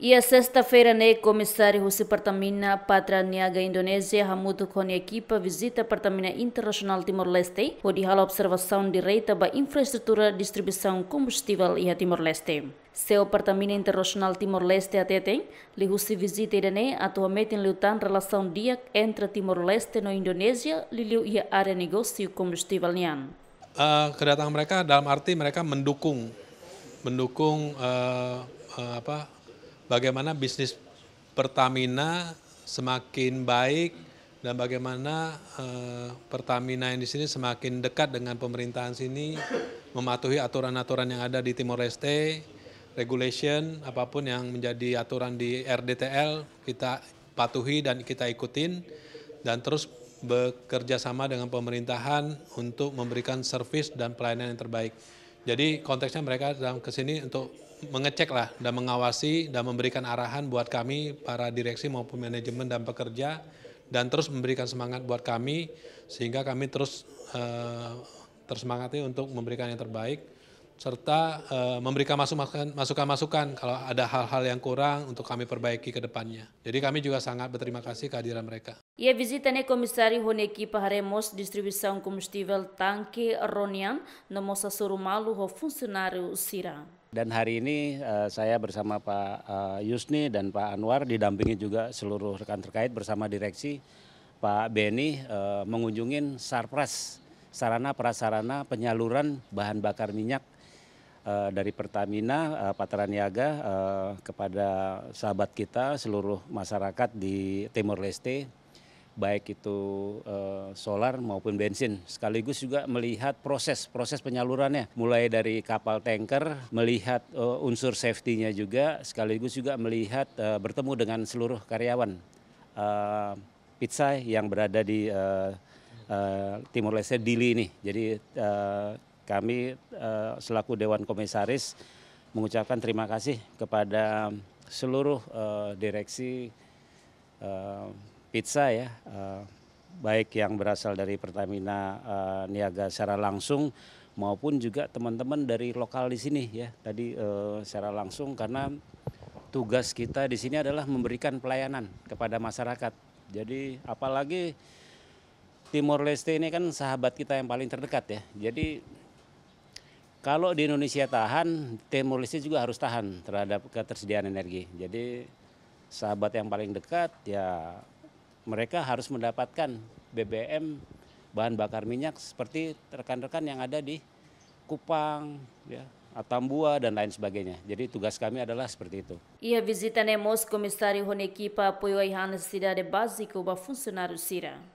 E a sexta-feira, o né, comissário Rússia Partamina Patra Niaga, Indonésia, Hamudo com a equipa visita a Partamina Internacional Timor-Leste, onde há observação direita da infraestrutura, distribuição, combustível e a Timor-Leste. Seu Partamina Internacional Timor-Leste até tem, lhe Rússia visita Irene, né, atualmente em Lutan, relação dia entre Timor-Leste no Indonésia, lhe e a área negócio combustível nian. Uh, kedatangan mereka dalam arti mereka mendukung mendukung uh, uh, apa bagaimana bisnis Pertamina semakin baik dan bagaimana eh, Pertamina yang di sini semakin dekat dengan pemerintahan sini, mematuhi aturan-aturan yang ada di Timor Leste, regulation apapun yang menjadi aturan di RDTL kita patuhi dan kita ikutin dan terus bekerja sama dengan pemerintahan untuk memberikan servis dan pelayanan yang terbaik. Jadi konteksnya mereka datang ke sini untuk mengecek lah dan mengawasi dan memberikan arahan buat kami para direksi maupun manajemen dan pekerja dan terus memberikan semangat buat kami sehingga kami terus uh, tersemangati untuk memberikan yang terbaik serta e, eh, memberikan masukan-masukan kalau ada hal-hal yang kurang untuk kami perbaiki ke depannya. Jadi kami juga sangat berterima kasih kehadiran mereka. Ia visitane komisari honeki होने की distribusi मोस distribution comestível Ronian no moça malu ho funcionário Sira. Dan hari ini uh, saya bersama Pak uh, Yusni dan Pak Anwar didampingi juga seluruh rekan terkait bersama direksi Pak Beni uh, mengunjungi Sarpras sarana prasarana penyaluran bahan bakar minyak Eh, dari Pertamina uh, eh, Patraniaga uh, eh, kepada sahabat kita seluruh masyarakat di Timor Leste baik itu uh, solar maupun bensin sekaligus juga melihat proses proses penyalurannya mulai dari kapal tanker melihat uh, unsur safety-nya juga sekaligus juga melihat uh, bertemu dengan seluruh karyawan uh, pizza yang berada di uh, uh, Timor Leste Dili ini jadi uh, kami eh, selaku Dewan Komisaris mengucapkan terima kasih kepada seluruh eh, direksi eh, pizza ya, baik yang berasal dari Pertamina Niaga secara langsung maupun juga teman-teman dari lokal di sini ya tadi secara langsung karena tugas kita di sini adalah memberikan pelayanan kepada masyarakat. Jadi apalagi Timor Leste ini kan sahabat kita yang paling terdekat ya. Jadi kalau di Indonesia tahan, Timur Leste juga harus tahan terhadap ketersediaan energi. Jadi sahabat yang paling dekat ya mereka harus mendapatkan BBM bahan bakar minyak seperti rekan-rekan yang ada di Kupang, ya, Atambua dan lain sebagainya. Jadi tugas kami adalah seperti itu. Ia visitane visita Nemos comissário Kipa apoiou a Hannes Cidade funcionário